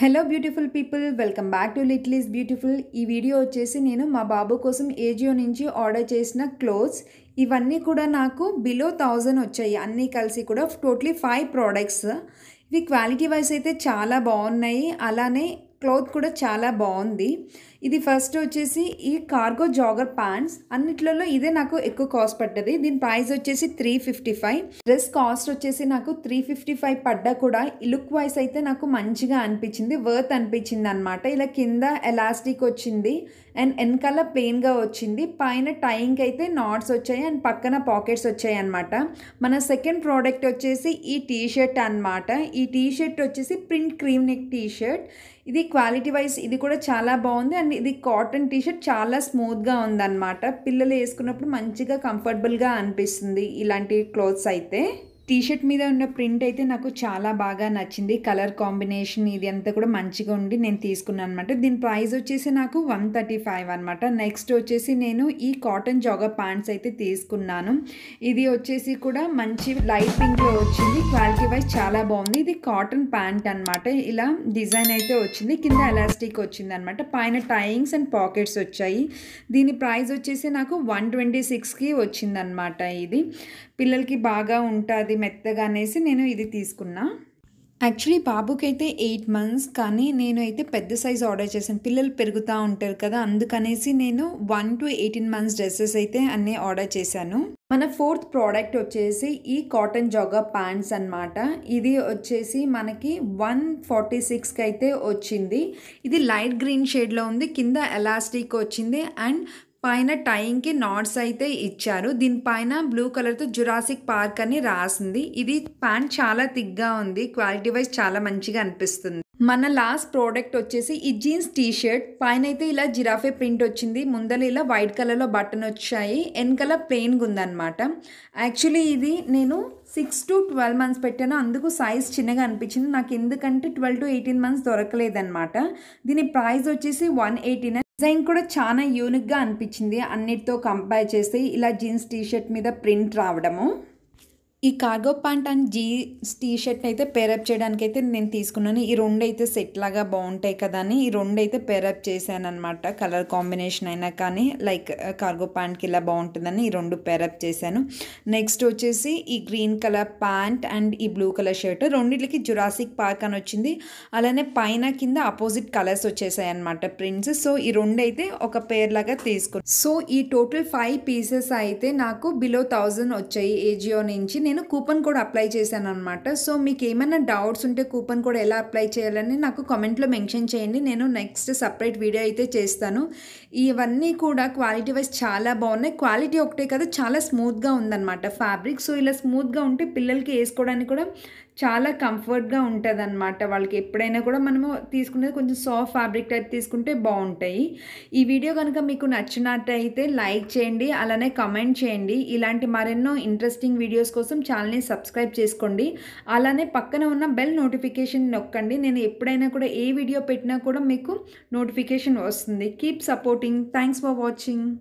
hello beautiful people welcome back to is beautiful ఈ video వచ్చేసి నేను మా బాబు కోసం ఏజియో నుంచి ఆర్డర్ చేసిన క్లోత్స్ ఇవన్నీ కూడా నాకు బిలో థౌజండ్ వచ్చాయి అన్నీ కలిసి కూడా టోటలీ ఫైవ్ ప్రోడక్ట్స్ ఇవి క్వాలిటీ వైజ్ అయితే చాలా బాగున్నాయి అలానే క్లోత్ కూడా చాలా బాగుంది ఇది ఫస్ట్ వచ్చేసి ఈ కార్గో జాగర్ ప్యాంట్స్ అన్నిట్లలో ఇదే నాకు ఎక్కువ కాస్ట్ పడ్డది దీని ప్రైస్ వచ్చేసి three fifty five dress cost వచ్చేసి నాకు త్రీ ఫిఫ్టీ ఫైవ్ పడ్డా కూడా లుక్ వైస్ అయితే నాకు మంచిగా అనిపించింది వర్త్ అనిపించింది అనమాట ఇలా కింద ఎలాస్టిక్ వచ్చింది అండ్ వెనకాల ప్లెయిన్గా వచ్చింది పైన టైంకి అయితే నాట్స్ వచ్చాయి అండ్ పక్కన పాకెట్స్ వచ్చాయి అనమాట మన సెకండ్ ప్రోడక్ట్ వచ్చేసి ఈ టీ షర్ట్ అనమాట ఈ టీ షర్ట్ వచ్చేసి print cream neck T shirt ఇది క్వాలిటీ వైజ్ ఇది కూడా చాలా బాగుంది అండ్ అండ్ ఇది కాటన్ టీషర్ట్ చాలా స్మూత్గా ఉందన్నమాట పిల్లలు వేసుకున్నప్పుడు మంచిగా కంఫర్టబుల్గా అనిపిస్తుంది ఇలాంటి క్లోత్స్ అయితే టీషర్ట్ మీద ఉన్న ప్రింట్ అయితే నాకు చాలా బాగా నచ్చింది కలర్ కాంబినేషన్ ఇది అంతా కూడా మంచిగా ఉండి నేను తీసుకున్నాను అనమాట దీని ప్రైస్ వచ్చేసి నాకు వన్ థర్టీ ఫైవ్ అనమాట నెక్స్ట్ వచ్చేసి నేను ఈ కాటన్ జాగర్ ప్యాంట్స్ అయితే తీసుకున్నాను ఇది వచ్చేసి కూడా మంచి లైట్ పింక్లో వచ్చింది క్వాలిటీ వైజ్ చాలా బాగుంది ఇది కాటన్ ప్యాంట్ అనమాట ఇలా డిజైన్ అయితే వచ్చింది కింద ఎలాస్టిక్ వచ్చింది అనమాట పైన టైయింగ్స్ అండ్ పాకెట్స్ వచ్చాయి దీని ప్రైస్ వచ్చేసి నాకు వన్ ట్వంటీ సిక్స్కి వచ్చిందనమాట ఇది పిల్లలకి బాగా ఉంటుంది మెత్తగా అనేసి నేను ఇది తీసుకున్నా యాక్చువల్లీ బాబుకైతే ఎయిట్ మంత్స్ కానీ నేను అయితే పెద్ద సైజ్ ఆర్డర్ చేశాను పిల్లలు పెరుగుతూ ఉంటారు కదా అందుకనేసి నేను one to eighteen months dresses అయితే అన్నీ ఆర్డర్ చేశాను మన ఫోర్త్ ప్రోడక్ట్ వచ్చేసి ఈ కాటన్ జాగా ప్యాంట్స్ అనమాట ఇది వచ్చేసి మనకి వన్ ఫార్టీ సిక్స్కి అయితే వచ్చింది ఇది లైట్ గ్రీన్ షేడ్లో ఉంది కింద ఎలాస్టిక్ వచ్చింది అండ్ పైన టైంకి నాట్స్ అయితే ఇచ్చారు దీనిపైన బ్లూ కలర్తో జురాసిక్ పార్క్ అని రాసింది ఇది ప్యాంట్ చాలా థిక్గా ఉంది క్వాలిటీ వైజ్ చాలా మంచిగా అనిపిస్తుంది మన లాస్ట్ ప్రోడక్ట్ వచ్చేసి ఈ జీన్స్ టీ షర్ట్ పైన అయితే ఇలా జిరాఫే ప్రింట్ వచ్చింది ముందర ఇలా వైట్ కలర్లో బటన్ వచ్చాయి వెనకాల ప్లెయిన్గా ఉందన్నమాట యాక్చువల్లీ ఇది నేను సిక్స్ టు ట్వెల్వ్ మంత్స్ పెట్టాను అందుకు సైజ్ చిన్నగా అనిపించింది నాకు ఎందుకంటే ట్వెల్వ్ టు ఎయిటీన్ మంత్స్ దొరకలేదన్నమాట దీని ప్రైస్ వచ్చేసి వన్ ఎయిటీ డిజైన్ కూడా చాలా యూనిక్గా అనిపించింది అన్నిటితో కంపేర్ చేసి ఇలా జీన్స్ టీషర్ట్ మీద ప్రింట్ రావడము ఈ cargo pant and jeans T shirt అయితే పేరప్ చేయడానికి అయితే నేను తీసుకున్నాను ఈ రెండు అయితే సెట్ లాగా బాగుంటాయి కదా అని ఈ రెండు అయితే పేరప్ చేశాను అనమాట కలర్ కాంబినేషన్ అయినా కానీ లైక్ కార్గో ప్యాంట్కి ఇలా బాగుంటుందని ఈ రెండు పేరప్ చేశాను నెక్స్ట్ వచ్చేసి ఈ గ్రీన్ కలర్ ప్యాంట్ అండ్ ఈ బ్లూ కలర్ షర్ట్ రెండింటికి జురాసిక్ పార్క్ అని వచ్చింది అలానే పైన కింద అపోజిట్ కలర్స్ వచ్చేసాయి అనమాట ప్రింట్స్ సో ఈ రెండు అయితే ఒక పేర్ లాగా తీసుకున్నాను సో ఈ టోటల్ ఫైవ్ పీసెస్ అయితే నాకు బిలో థౌజండ్ వచ్చాయి ఏజియో నుంచి నేను కూపన్ కూడా అప్లై చేశాను అనమాట సో మీకు ఏమైనా డౌట్స్ ఉంటే కూపన్ కూడా ఎలా అప్లై చేయాలని నాకు కామెంట్లో మెన్షన్ చేయండి నేను నెక్స్ట్ సపరేట్ వీడియో అయితే చేస్తాను ఇవన్నీ కూడా క్వాలిటీ వైజ్ చాలా బాగున్నాయి క్వాలిటీ ఒకటే కదా చాలా స్మూత్గా ఉందన్నమాట ఫ్యాబ్రిక్ సో ఇలా స్మూత్గా ఉంటే పిల్లలకి వేసుకోవడానికి కూడా చాలా కంఫర్ట్గా ఉంటుంది అనమాట వాళ్ళకి ఎప్పుడైనా కూడా మనము తీసుకునేది కొంచెం సాఫ్ట్ ఫ్యాబ్రిక్ టైప్ తీసుకుంటే బాగుంటాయి ఈ వీడియో కనుక మీకు నచ్చినట్టయితే లైక్ చేయండి అలానే కమెంట్ చేయండి ఇలాంటి మరెన్నో ఇంట్రెస్టింగ్ వీడియోస్ కోసం ఛానల్ని సబ్స్క్రైబ్ చేసుకోండి అలానే పక్కన ఉన్న బెల్ నోటిఫికేషన్ నొక్కండి నేను ఎప్పుడైనా కూడా ఏ వీడియో పెట్టినా కూడా మీకు నోటిఫికేషన్ వస్తుంది keep supporting thanks for watching